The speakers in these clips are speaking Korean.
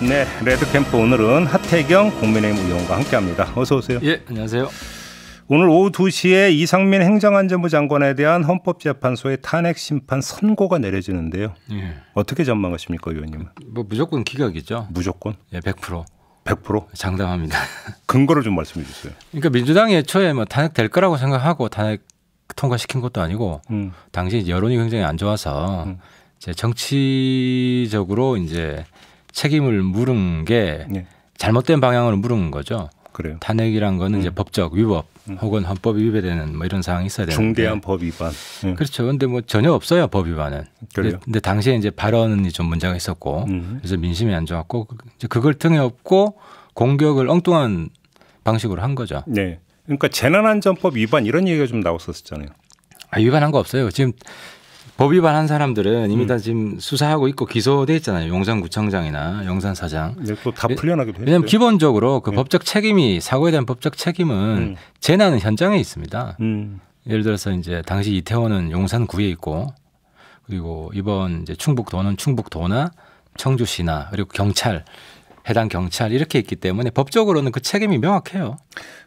네, 레드캠프 오늘은 하태경 국민의힘 의원과 함께합니다. 어서 오세요. 예, 안녕하세요. 오늘 오후 2시에 이상민 행정안전부 장관에 대한 헌법재판소의 탄핵 심판 선고가 내려지는데요. 예. 어떻게 전망하십니까, 의원님뭐 무조건 기각이죠. 무조건? 예, 100%. 100% 장담합니다. 근거를 좀 말씀해 주세요. 그러니까 민주당이 애초에 뭐 탄핵 될 거라고 생각하고 탄핵 통과시킨 것도 아니고 음. 당시 여론이 굉장히 안 좋아서 음. 이제 정치적으로 이제 책임을 물은 게 네. 잘못된 방향으로 물은 거죠. 그래요. 탄핵이란 거는 음. 이제 법적 위법 음. 혹은 헌법이 위배되는 뭐 이런 상황이 있어야 되는 중대한 법 위반. 네. 그렇죠. 그런데뭐 전혀 없어요 법 위반은. 그래요. 근데, 데 당시에 이제 발언이 좀 문제가 있었고 음. 그래서 민심이 안 좋았고 그, 그걸 등에 업고 공격을 엉뚱한 방식으로 한 거죠. 네. 그러니까 재난안전법 위반 이런 얘기가 좀 나왔었잖아요. 아, 위반한 거 없어요. 지금 법 위반한 사람들은 이미 음. 다 지금 수사하고 있고 기소돼 있잖아요. 용산구청장이나 용산사장. 네, 또 다 풀려나게 돼요. 왜냐하면 기본적으로 그 네. 법적 책임이 사고에 대한 법적 책임은 음. 재난은 현장에 있습니다. 음. 예를 들어서 이제 당시 이태원은 용산구에 있고 그리고 이번 이제 충북도는 충북도나 청주시나 그리고 경찰 해당 경찰 이렇게 있기 때문에 법적으로는 그 책임이 명확해요.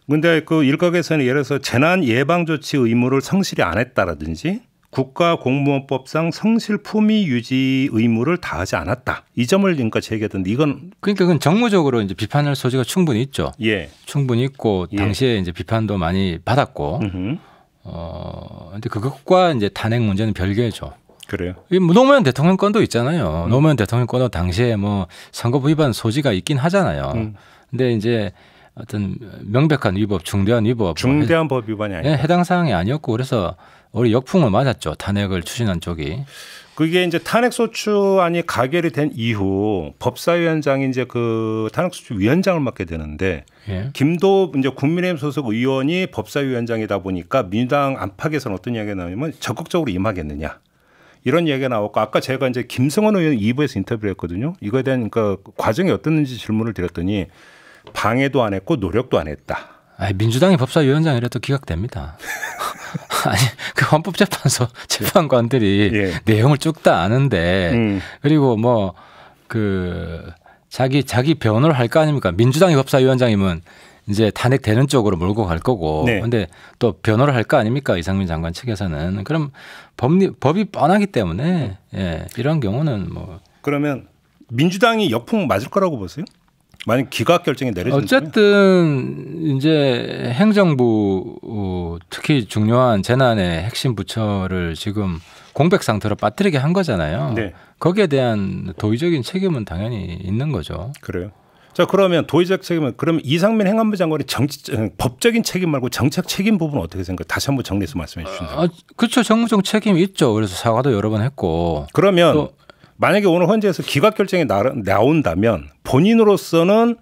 근데 그 일각에서는 예를 들어서 재난 예방 조치 의무를 성실히 안 했다라든지 국가공무원법상 성실품위 유지 의무를 다하지 않았다. 이 점을 그러니까 제기하던데 이건 그러니까 그건 정무적으로 이제 비판할 소지가 충분히 있죠. 예. 충분히 있고 예. 당시에 예. 이제 비판도 많이 받았고. 음흠. 어 근데 그것과 이제 탄핵 문제는 별개죠. 그래요. 이 노무현 대통령 건도 있잖아요. 음. 노무현 대통령 건도 당시에 뭐 선거 위반 소지가 있긴 하잖아요. 음. 근데 이제 어떤 명백한 위법, 중대한 위법, 중대한 법 위반이 아니에 예, 해당 사항이 아니었고 그래서 우리 역풍을 맞았죠. 탄핵을 추진한 쪽이. 그게 이제 탄핵소추안이 가결이 된 이후 법사위원장이 이제 그 탄핵소추 위원장을 맡게 되는데 예. 김도 이제 국민의힘 소속 의원이 법사위원장이다 보니까 민주당 안팎에서는 어떤 이야기가 나오냐면 적극적으로 임하겠느냐. 이런 얘기가 나왔고 아까 제가 이제 김성원 의원 2부에서 인터뷰를 했거든요. 이거에 대한 그러니까 과정이 어땠는지 질문을 드렸더니 방해도 안 했고 노력도 안 했다. 아니, 민주당의 법사위원장이라도 기각됩니다. 아니 그 헌법재판소 재판관들이 예. 내용을 쭉 다 아는데 음. 그리고 뭐 그 자기 자기 변호를 할 거 아닙니까? 민주당의 법사위원장이면 이제 탄핵되는 쪽으로 몰고 갈 거고. 네. 근데 또 변호를 할 거 아닙니까? 이상민 장관 측에서는. 그럼 법리, 법이 뻔하기 때문에 예, 이런 경우는 뭐 그러면 민주당이 역풍 맞을 거라고 보세요? 만약 기각 결정이 내려진면 어쨌든 이제 행정부 어, 특히 중요한 재난의 핵심 부처를 지금 공백 상태로 빠뜨리게 한 거잖아요. 네. 거기에 대한 도의적인 책임은 당연히 있는 거죠. 그래요. 자 그러면 도의적 책임은 그러면 이상민 행안부 장관이 정치 법적인 책임 말고 정책 책임 부분은 어떻게 생각? 다시 한 번 정리해서 말씀해 주신다. 아, 그렇죠. 정무적 책임 있죠. 그래서 사과도 여러 번 했고. 그러면 또, 만약에 오늘 헌재에서 기각 결정이 나, 나온다면 본인으로서는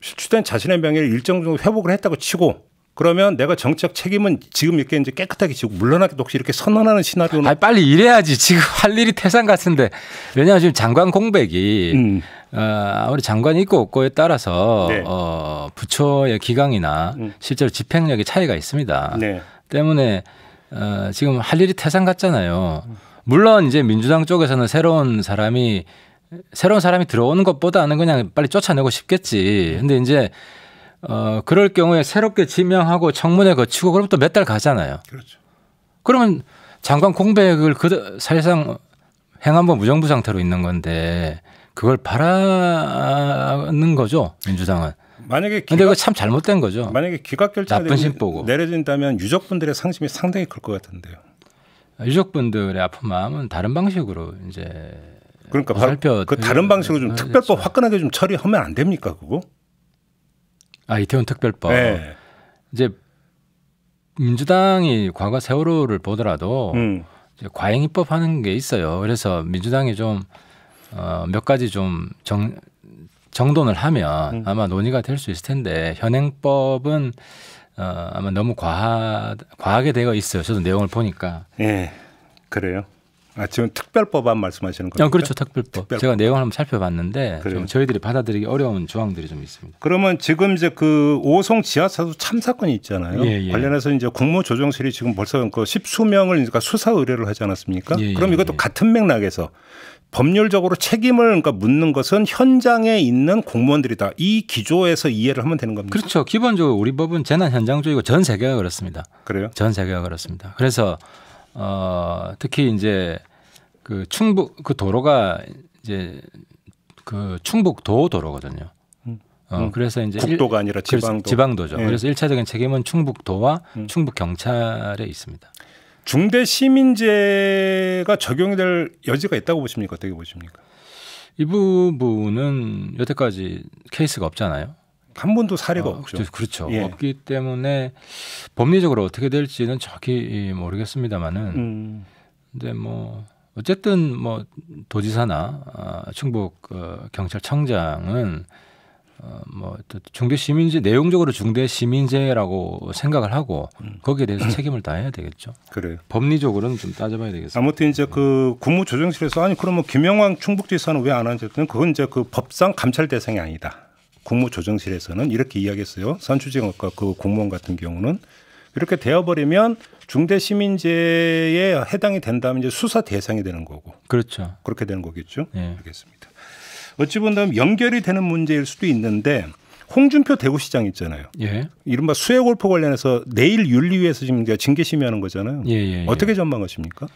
실추된 자신의 명예를 일정 정도 회복을 했다고 치고 그러면 내가 정책 책임은 지금 이렇게 이제 깨끗하게 지고 물러나기도 혹시 이렇게 선언하는 시나리오는 아 빨리 일해야지 지금 할 일이 태산 같은데 왜냐하면 지금 장관 공백이 음. 어, 우리 장관이 있고 없고에 따라서 네. 어, 부처의 기강이나 음. 실제로 집행력의 차이가 있습니다. 네. 때문에 어, 지금 할 일이 태산 같잖아요. 음. 물론 이제 민주당 쪽에서는 새로운 사람이 새로운 사람이 들어오는 것보다는 그냥 빨리 쫓아내고 싶겠지. 근데 이제 어 그럴 경우에 새롭게 지명하고 청문회 거치고 그럼 또몇 달 가잖아요. 그렇죠. 그러면 장관 공백을 그 사실상 행안부 무정부 상태로 있는 건데 그걸 바라는 거죠 민주당은. 만약에 기각, 근데 그참 잘못된 거죠. 만약에 기각 결정 나쁜 심보고 내려진다면 유족분들의 상심이 상당히 클 것 같은데요. 유족분들의 아픈 마음은 다른 방식으로 이제 그러니까 살펴 그 다른 방식으로 좀 아, 특별법 그렇죠. 화끈하게 좀 처리하면 안 됩니까 그거? 아 이태원 특별법 네. 이제 민주당이 과거 세월호를 보더라도 음. 과잉 입법하는 게 있어요. 그래서 민주당이 좀몇 어, 가지 좀 정, 정돈을 하면 음. 아마 논의가 될 수 있을 텐데 현행법은 어, 아마 너무 과하, 과하게 되어 있어요. 저도 내용을 보니까. 예, 그래요. 아, 지금 특별법안 말씀하시는 거죠? 아, 어, 그렇죠. 특별법. 특별법. 제가 내용을 한번 살펴봤는데 좀 저희들이 받아들이기 어려운 조항들이 좀 있습니다. 그러면 지금 이제 그 오송 지하사도 참사건이 있잖아요. 예, 예. 관련해서 이제 국무조정실이 지금 벌써 그 십수명을 그러니까 수사 의뢰를 하지 않았습니까? 예, 예 그럼 이것도 예. 같은 맥락에서 법률적으로 책임을 그러니까 묻는 것은 현장에 있는 공무원들이다. 이 기조에서 이해를 하면 되는 겁니다. 그렇죠. 기본적으로 우리 법은 재난 현장주의고 전 세계가 그렇습니다. 그래요? 전 세계가 그렇습니다. 그래서 어, 특히 이제 그 충북 그 도로가 이제 그 충북도 도로거든요. 음. 어, 음. 그래서 이제 국도가 일, 아니라 지방도. 지방도죠. 예. 그래서 일차적인 책임은 충북도와 음. 충북 경찰에 있습니다. 중대 시민제가 적용될 여지가 있다고 보십니까? 어떻게 보십니까? 이 부분은 여태까지 케이스가 없잖아요. 한 번도 사례가 어, 없죠. 그렇죠. 예. 없기 때문에 법리적으로 어떻게 될지는 정확히 예, 모르겠습니다만은, 음. 근데 뭐 어쨌든 뭐 도지사나 아, 충북 어, 경찰청장은 어, 뭐 중대 시민제 내용적으로 중대 시민제라고 생각을 하고 음. 거기에 대해서 책임을 다해야 되겠죠. 그래요. 법리적으로는 좀 따져봐야 되겠어요. 아무튼 이제 그 국무조정실에서 아니 그러면 김영왕 충북지사는 왜 안하셨든 그건 이제 그 법상 감찰 대상이 아니다. 국무조정실에서는 이렇게 이야기했어요. 선출직과 그 공무원 같은 경우는 이렇게 되어버리면 중대 시민제에 해당이 된다면 이제 수사 대상이 되는 거고. 그렇죠. 그렇게 되는 거겠죠. 예. 알겠습니다. 어찌 본다면 연결이 되는 문제일 수도 있는데 홍준표 대구시장 있잖아요. 예. 이른바 수해 골프 관련해서 내일 윤리위에서 지금 징계 심의하는 거잖아요. 예, 예, 예. 어떻게 전망하십니까?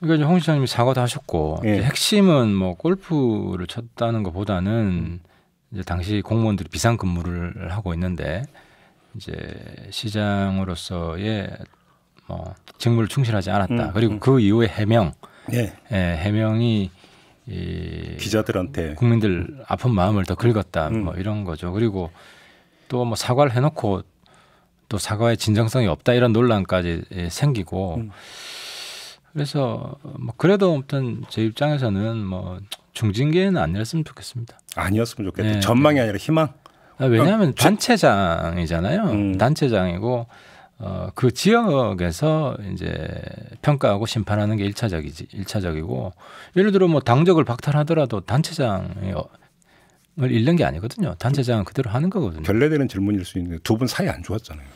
그러니까 홍 시장님이 사과도 하셨고 예. 핵심은 뭐 골프를 쳤다는 것보다는 이제 당시 공무원들이 비상 근무를 하고 있는데 이제 시장으로서의 뭐 직무를 충실하지 않았다. 음, 그리고 음. 그 이후에 해명, 예, 예 해명이 이 기자들한테 국민들 아픈 마음을 더 긁었다 음. 뭐 이런 거죠. 그리고 또 뭐 사과를 해놓고 또 사과의 진정성이 없다 이런 논란까지 예, 생기고 음. 그래서 뭐 그래도 아무튼 제 입장에서는 뭐 중징계는 아니었으면 좋겠습니다. 아니었으면 좋겠다. 네. 전망이 아니라 희망. 아, 왜냐하면 어, 단체장이잖아요. 음. 단체장이고 어, 그 지역에서 이제 평가하고 심판하는 게1차적이지1차적이고 예를 들어 뭐 당적을 박탈하더라도 단체장을 잃는 게 아니거든요. 단체장은 그대로 하는 거거든요. 결례되는 질문일 수 있는데 두 분 사이 안 좋았잖아요.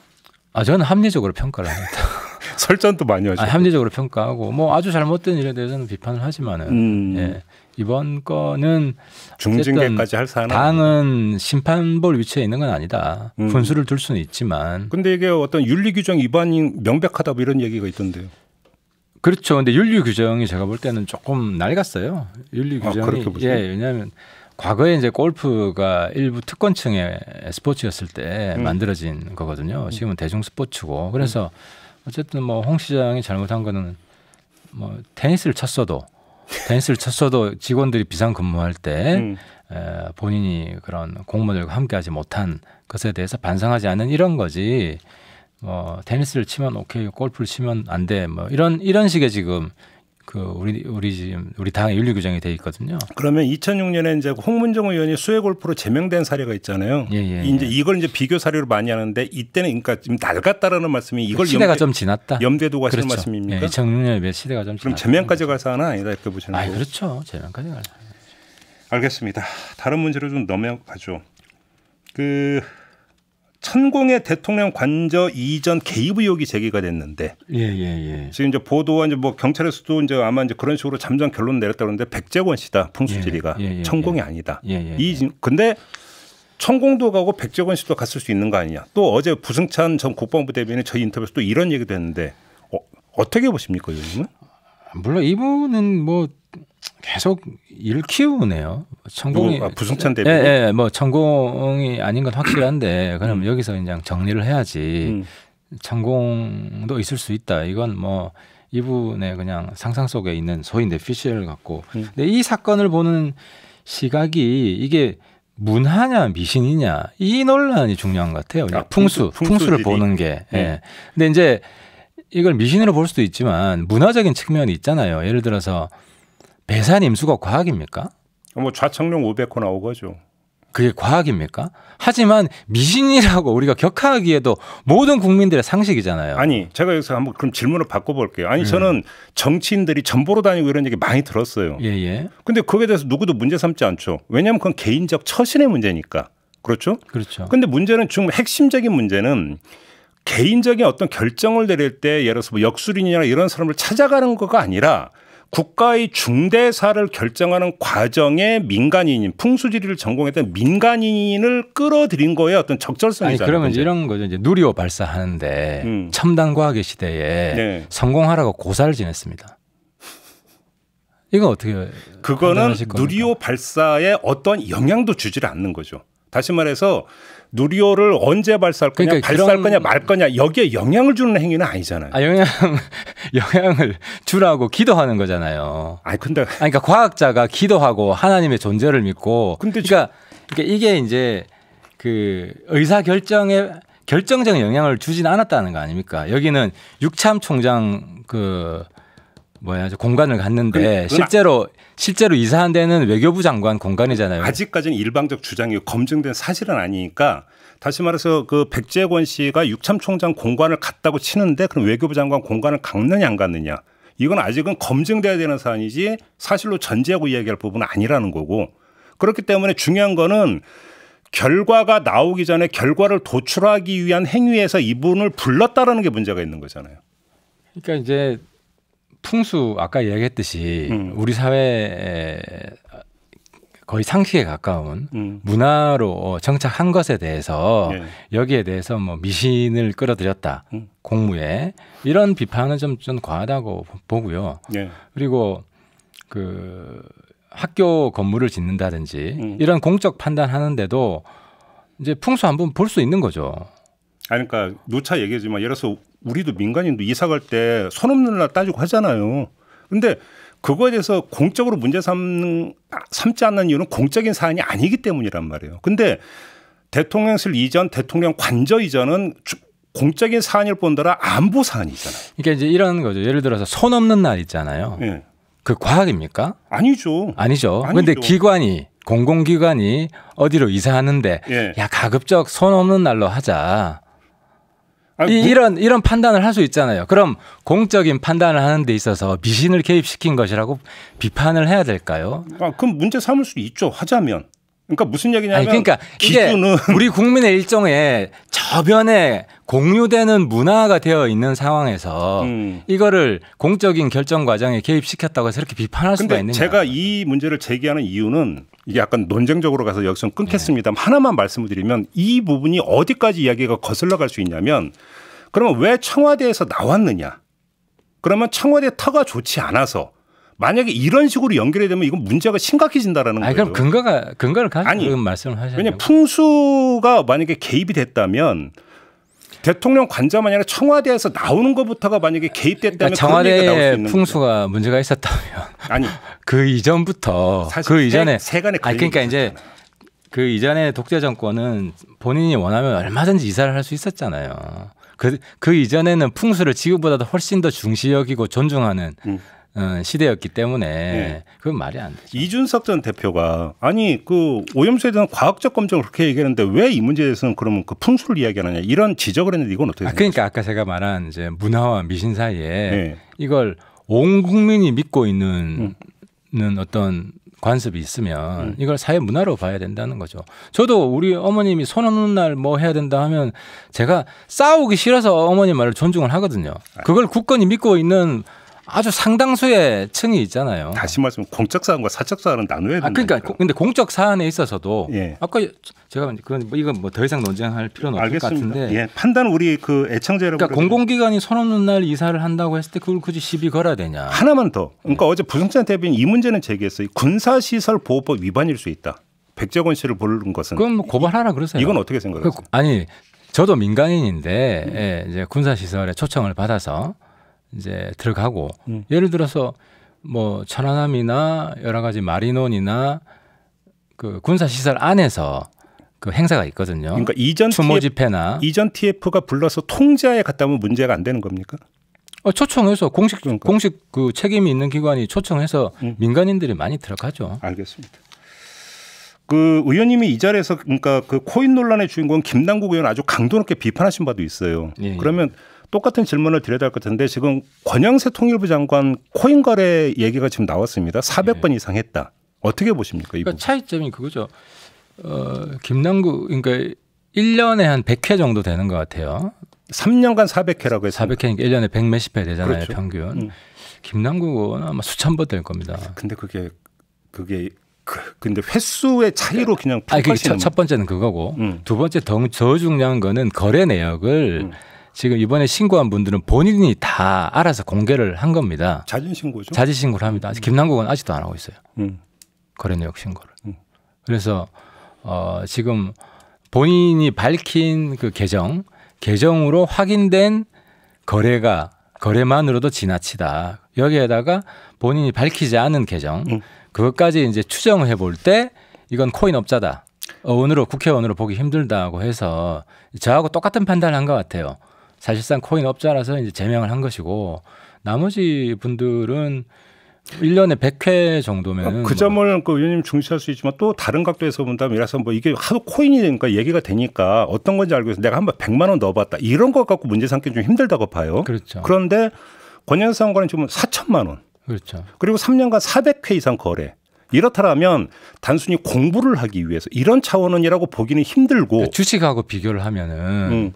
아 저는 합리적으로 평가를 합니다. 설전도 많이 하죠. 아, 합리적으로 평가하고 뭐 아주 잘못된 일에 대해서는 비판을 하지만은 음. 예. 이번 건은 중징계까지 할 사안 당은 심판볼 위치에 있는 건 아니다. 음. 분수를 둘 수는 있지만. 근데 이게 어떤 윤리 규정 위반이 명백하다 뭐 이런 얘기가 있던데요. 그렇죠. 근데 윤리 규정이 제가 볼 때는 조금 낡았어요. 윤리 아, 규정이 아, 예, 왜냐하면 과거에 이제 골프가 일부 특권층의 스포츠였을 때 음. 만들어진 거거든요. 음. 지금은 대중 스포츠고 그래서 음. 어쨌든 뭐 홍 시장이 잘못한 거는 뭐 테니스를 쳤어도 댄스를 쳤어도 직원들이 비상 근무할 때 음. 에, 본인이 그런 공무원들과 함께하지 못한 것에 대해서 반성하지 않는 이런 거지. 뭐댄스를 치면 오케이, 골프를 치면 안 돼. 뭐 이런 이런 식의 지금 그 우리 우리 지금 우리 당의 윤리 규정이 돼 있거든요. 그러면 2006년에 이제 홍문정 의원이 수해 골프로 제명된 사례가 있잖아요. 예, 예, 이제 예. 이걸 이제 비교 사례로 많이 하는데 이때는 그러니까 지금 낡았다라는 말씀이 이걸 그 시대가 염대, 좀 지났다. 염두에 두고 하시는 그렇죠. 말씀입니까? 예, 2006년에 시대가 좀 그럼 제명까지 가서 하나 아니다 이렇게 보시는 거예 아, 그렇죠. 제명까지 갈사 알겠습니다. 다른 문제로 좀 넘어가죠. 그 천공의 대통령 관저 이전 개입 의혹이 제기가 됐는데 예, 예, 예. 지금 이제 보도와 이제 뭐 경찰에서도 이제 아마 이제 그런 식으로 잠정 결론 내렸다 그러는데 백재권 씨다 풍수지리가 예, 예, 예, 천공이 아니다. 이 근데 천공도 가고 백재권 씨도 갔을 수 있는 거 아니냐. 또 어제 부승찬 전 국방부 대변인 저희 인터뷰에서 또 이런 얘기도 했는데 어, 어떻게 보십니까, 요즘은? 물론 이분은 뭐 계속 일 키우네요. 천공이 아, 부승찬 대표. 예, 예, 뭐 천공이 아닌 건 확실한데 음. 그럼 음. 여기서 그냥 정리를 해야지. 음. 천공도 있을 수 있다. 이건 뭐 이분의 그냥 상상 속에 있는 소인데피셜 같고. 음. 근데 이 사건을 보는 시각이 이게 문화냐 미신이냐 이 논란이 중요한 것 같아요. 아, 풍수, 풍수 를 보는 게. 음. 예. 근데 이제 이걸 미신으로 볼 수도 있지만 문화적인 측면이 있잖아요. 예를 들어서 배산 임수가 과학입니까? 뭐 좌측룡 500호 나오거죠. 그게 과학입니까? 하지만 미신이라고 우리가 격하하기에도 모든 국민들의 상식이잖아요. 아니, 제가 여기서 한번 그럼 질문을 바꿔볼게요. 아니, 음. 저는 정치인들이 전보로 다니고 이런 얘기 많이 들었어요. 예, 예. 근데 그거에 대해서 누구도 문제 삼지 않죠. 왜냐하면 그건 개인적 처신의 문제니까. 그렇죠? 그렇죠. 근데 문제는 좀 핵심적인 문제는 개인적인 어떤 결정을 내릴 때 예를 들어서 뭐 역술인이나 이런 사람을 찾아가는 거가 아니라 국가의 중대사를 결정하는 과정에 민간인인 풍수지리를 전공했던 민간인을 끌어들인 거에 어떤 적절성이잖아요. 그러면 이제. 이런 거죠. 이제 누리호 발사하는데 음. 첨단 과학의 시대에 네. 성공하라고 고사를 지냈습니다. 이건 어떻게 그거는 누리호 발사에 어떤 영향도 주지를 않는 거죠. 다시 말해서 누리호를 언제 발사할 거냐, 그러니까 발사할 거냐 말 거냐 여기에 영향을 주는 행위는 아니잖아요. 아, 영향 영향을 주라고 기도하는 거잖아요. 아 근데 아 그러니까 과학자가 기도하고 하나님의 존재를 믿고 근데 그러니까, 그러니까 이게 이제 그 의사 결정에 결정적 인 영향을 주진 않았다는 거 아닙니까? 여기는 육참 총장 그 뭐야 공간을 갔는데 아- 실제로 아, 실제로 이사한 데는 외교부 장관 공간이잖아요. 아직까지는 일방적 주장이고 검증된 사실은 아니니까 다시 말해서 그 백재권 씨가 육참 총장 공간을 갔다고 치는데 그럼 외교부 장관 공간을 갔느냐 안 갔느냐 이건 아직은 검증돼야 되는 사안이지 사실로 전제하고 이야기할 부분은 아니라는 거고 그렇기 때문에 중요한 거는 결과가 나오기 전에 결과를 도출하기 위한 행위에서 이분을 불렀다라는 게 문제가 있는 거잖아요. 그러니까 이제 풍수 아까 이야기했듯이 음. 우리 사회에 거의 상식에 가까운 음. 문화로 정착한 것에 대해서 예. 여기에 대해서 뭐 미신을 끌어들였다 음. 공무에 이런 비판은 좀, 좀 과하다고 보고요. 예. 그리고 그 학교 건물을 짓는다든지 음. 이런 공적 판단하는데도 이제 풍수 한번 볼 수 있는 거죠. 아니, 그러니까 누차 얘기하지만 예를 들어서 우리도 민간인도 이사 갈 때 손 없는 날 따지고 하잖아요. 근데 그거에 대해서 공적으로 문제 삼, 는 삼지 않는 이유는 공적인 사안이 아니기 때문이란 말이에요. 근데 대통령실 이전, 대통령 관저 이전은 공적인 사안일 뿐더러 안보 사안이잖아요. 그러니까 이제 이런 거죠. 예를 들어서 손 없는 날 있잖아요. 네. 그 과학입니까? 아니죠. 아니죠. 그런데 기관이 공공기관이 어디로 이사하는데 예. 야 가급적 손 없는 날로 하자. 아니, 이, 뭐... 이런 이런 판단을 할 수 있잖아요. 그럼 공적인 판단을 하는 데 있어서 미신을 개입시킨 것이라고 비판을 해야 될까요? 아, 그럼 문제 삼을 수 있죠. 하자면 그러니까 무슨 얘기냐면 아니, 그러니까 기준은 우리 국민의 일종의 저변에 공유되는 문화가 되어 있는 상황에서 음. 이거를 공적인 결정 과정에 개입시켰다고 해서 이렇게 비판할 수가 있는 제가 이 문제를 제기하는 이유는 이게 약간 논쟁적으로 가서 여기서 끊겠습니다. 네. 하나만 말씀을 드리면 이 부분이 어디까지 이야기가 거슬러 갈 수 있냐면 그러면 왜 청와대에서 나왔느냐? 그러면 청와대 터가 좋지 않아서 만약에 이런 식으로 연결이 되면 이건 문제가 심각해진다라는 아니, 거예요. 그럼 근거가 근거를 가지고 아니, 말씀을 하셔야 왜냐 풍수가 만약에 개입이 됐다면 대통령 관저만이 아니라 청와대에서 나오는 것부터가 만약에 개입됐다면 그러니까 청와대에 풍수가 거죠. 문제가 있었다면 아니 그 이전부터 그 이전에 세간에 아니, 그러니까 이제 그 이전에 독재 정권은 본인이 원하면 얼마든지 이사를 할 수 있었잖아요. 그, 그 이전에는 풍수를 지금보다도 훨씬 더 중시 여기고 존중하는 음. 어, 시대였기 때문에 네. 그건 말이 안 되죠. 이준석 전 대표가 아니 그 오염수에 대한 과학적 검증을 그렇게 얘기하는데 왜 이 문제에 대해서는 그러면 그 풍수를 이야기하느냐 이런 지적을 했는데 이건 어떻게 아, 그러니까 아까 제가 말한 이제 문화와 미신 사이에 네. 이걸 온 국민이 믿고 있는 음. 어떤 관습이 있으면 음. 이걸 사회 문화로 봐야 된다는 거죠. 저도 우리 어머님이 손 없는 날 뭐 해야 된다 하면 제가 싸우기 싫어서 어머니 말을 존중을 하거든요. 아. 그걸 국권이 믿고 있는 아주 상당수의 층이 있잖아요. 다시 말씀면 공적 사안과 사적 사안은 나눠야 된다. 아, 그러니까 고, 근데 공적 사안에 있어서도 예. 아까 제가 뭐 그건 뭐 이건 뭐더 이상 논쟁할 필요는 없을 것 같은데. 예. 판단 우리 그 애청자 여러분. 그러니까 공공기관이 손 없는 날 이사를 한다고 했을 때 그걸 굳이 시비 걸어야 되냐. 하나만 더. 예. 그러니까 예. 어제 부승찬 대변인 이 문제는 제기했어요. 군사시설 보호법 위반일 수 있다. 백재권 씨를 부른 것은. 그건 뭐 고발하라 그러세요. 이건 어떻게 생각하세요? 그, 아니 저도 민간인인데 음. 예, 이제 군사시설에 초청을 받아서. 이제 들어가고 음. 예를 들어서 뭐 천안함이나 여러 가지 마리논이나 그 군사 시설 안에서 그 행사가 있거든요. 그러니까 이전 추모 집회나 이전 TF가 불러서 통제에 갔다 오면 문제가 안 되는 겁니까? 어, 초청해서 공식 그러니까. 공식 그 책임이 있는 기관이 초청해서 음. 민간인들이 많이 들어가죠. 알겠습니다. 그 의원님이 이 자리에서 그러니까 그 코인 논란의 주인공 김남국 의원 아주 강도 높게 비판하신 바도 있어요. 예, 예. 그러면 똑같은 질문을 드려야 될 것 같은데 지금 권영세 통일부 장관 코인 거래 얘기가 지금 나왔습니다. 400번 네. 예. 이상 했다. 어떻게 보십니까? 그러니까 차이점이 그거죠. 어, 김남구 그러니까 1년에 한 100회 정도 되는 것 같아요. 3년간 400회라고 해서 400회니까 1년에 100 몇십 회 되잖아요, 그렇죠. 평균. 음. 김남국은 아마 수천 번 될 겁니다. 근데 그게 그게 그, 근데 횟수의 차이로 그냥 아니, 첫, 첫 번째는 그거고 음. 두 번째 더, 더 중요한 거는 거래 내역을 음. 지금 이번에 신고한 분들은 본인이 다 알아서 공개를 한 겁니다. 자진 신고죠? 자진 신고를 합니다. 아직 김남국은 아직도 안 하고 있어요. 음. 거래 내역 신고를. 음. 그래서 어 지금 본인이 밝힌 그 계정 계정으로 확인된 거래가 거래만으로도 지나치다. 여기에다가 본인이 밝히지 않은 계정 음. 그것까지 이제 추정을 해볼 때 이건 코인 업자다. 어, 오늘 로 국회의원으로 보기 힘들다고 해서 저하고 똑같은 판단을 한 것 같아요. 사실상 코인 업자라서 이제 제명을 한 것이고 나머지 분들은 1년에 100회 정도면 아, 그 점을 뭐 그 의원님 중시할 수 있지만 또 다른 각도에서 본다면 이래서뭐 이게 하도 코인이 되니까 얘기가 되니까 어떤 건지 알고 있어 내가 한번 100만 원 넣어봤다 이런 것 갖고 문제 삼기 좀 힘들다고 봐요. 그렇죠. 그런데 권영상 관은 지금 4천만 원. 그렇죠. 그리고 3년간 400회 이상 거래. 이렇다라면 단순히 공부를 하기 위해서 이런 차원은이라고 보기는 힘들고 그러니까 주식하고 비교를 하면은 음.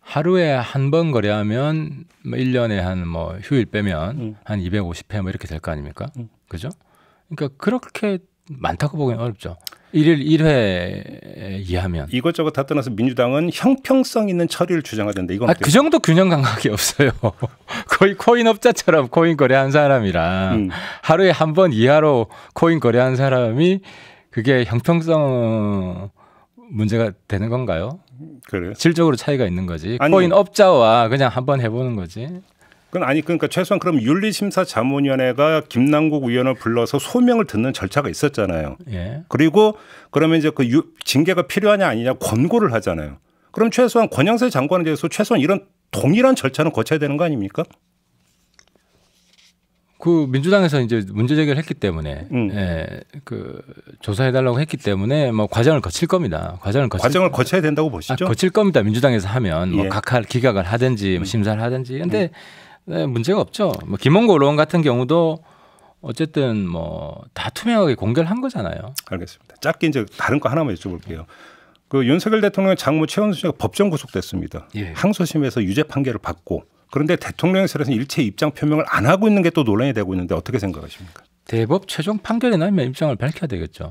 하루에 한 번 거래하면 뭐 1년에 한 뭐 휴일 빼면 음. 한 250회 뭐 이렇게 될 거 아닙니까? 음. 그죠? 그러니까 그렇게 많다고 보기 어렵죠. 1일1회 이하면 이것저것 다 떠나서 민주당은 형평성 있는 처리를 주장하던데 이건 아, 그 정도 균형 감각이 없어요. 거의 코인 업자처럼 코인 거래한 사람이랑 음. 하루에 한 번 이하로 코인 거래한 사람이 그게 형평성 문제가 되는 건가요? 그래요? 질적으로 차이가 있는 거지. 아니, 코인 업자와 그냥 한번 해보는 거지. 그건 아니 그러니까 최소한 그럼 윤리심사자문위원회가 김남국 의원을 불러서 소명을 듣는 절차가 있었잖아요. 예. 그리고 그러면 이제 그 유, 징계가 필요하냐 아니냐 권고를 하잖아요. 그럼 최소한 권영세 장관에 대해서 최소한 이런 동일한 절차는 거쳐야 되는 거 아닙니까? 그 민주당에서 이제 문제 제기를 했기 때문에 음. 예, 그 조사해 달라고 했기 때문에 뭐 과정을 거칠 겁니다. 과정을 거칠 과정을 거쳐야 된다고 보시죠? 아, 거칠 겁니다. 민주당에서 하면 뭐 예. 뭐 각할 기각을 하든지 뭐 음. 심사를 하든지. 근데 음. 네, 문제가 없죠. 뭐 김홍고 의원 같은 경우도 어쨌든 뭐다 투명하게 공개를 한 거잖아요. 알겠습니다. 짧게 이제 다른 거 하나만 여쭤볼게요. 그 윤석열 대통령의 장모 최원순 씨가 법정 구속됐습니다. 예. 항소심에서 유죄 판결을 받고 그런데 대통령실에서는 일체 입장 표명을 안 하고 있는 게 또 논란이 되고 있는데 어떻게 생각하십니까? 대법 최종 판결이 나면 입장을 밝혀야 되겠죠.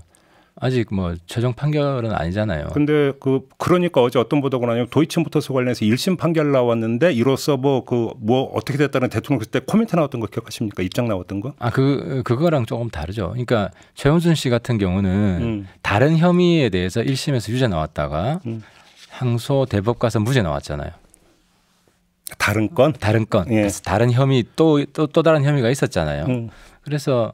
아직 뭐 최종 판결은 아니잖아요. 근데 그 그러니까 어제 어떤 보도가 나냐면 도이치모터스 관련해서 1심 판결 나왔는데 이로써 뭐 그뭐 그뭐 어떻게 됐다는 대통령 그때 코멘트 나왔던 거 기억하십니까? 입장 나왔던 거? 아 그 그거랑 조금 다르죠. 그러니까 최원순 씨 같은 경우는 음. 다른 혐의에 대해서 1심에서 유죄 나왔다가 음. 항소 대법 가서 무죄 나왔잖아요. 다른 건? 다른 건. 예. 그래서 다른 혐의 또 또 또 다른 혐의가 있었잖아요. 음. 그래서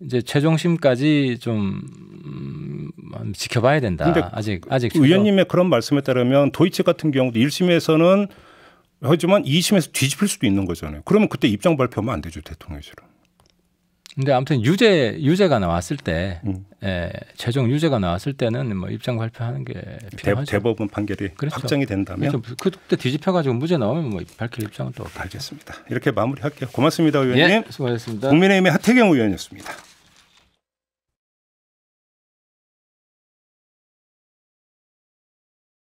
이제 최종심까지 좀 음, 지켜봐야 된다. 아직 아직 의원님의 그런 말씀에 따르면 도이체 같은 경우도 1심에서는 하지만 2심에서 뒤집힐 수도 있는 거잖아요. 그러면 그때 입장 발표하면 안 되죠 대통령실은. 근데 아무튼 유죄 유죄가 나왔을 때 음. 예, 최종 유죄가 나왔을 때는 뭐 입장 발표하는 게 필요하죠. 대, 법원 판결이 그렇죠. 확정이 된다면 그 그때 뒤집혀 가지고 무죄 나오면 뭐 밝힐 입장은 또 없겠죠. 알겠습니다. 이렇게 마무리할게요. 고맙습니다, 의원님. 예, 수고하셨습니다. 국민의힘의 하태경 의원이었습니다.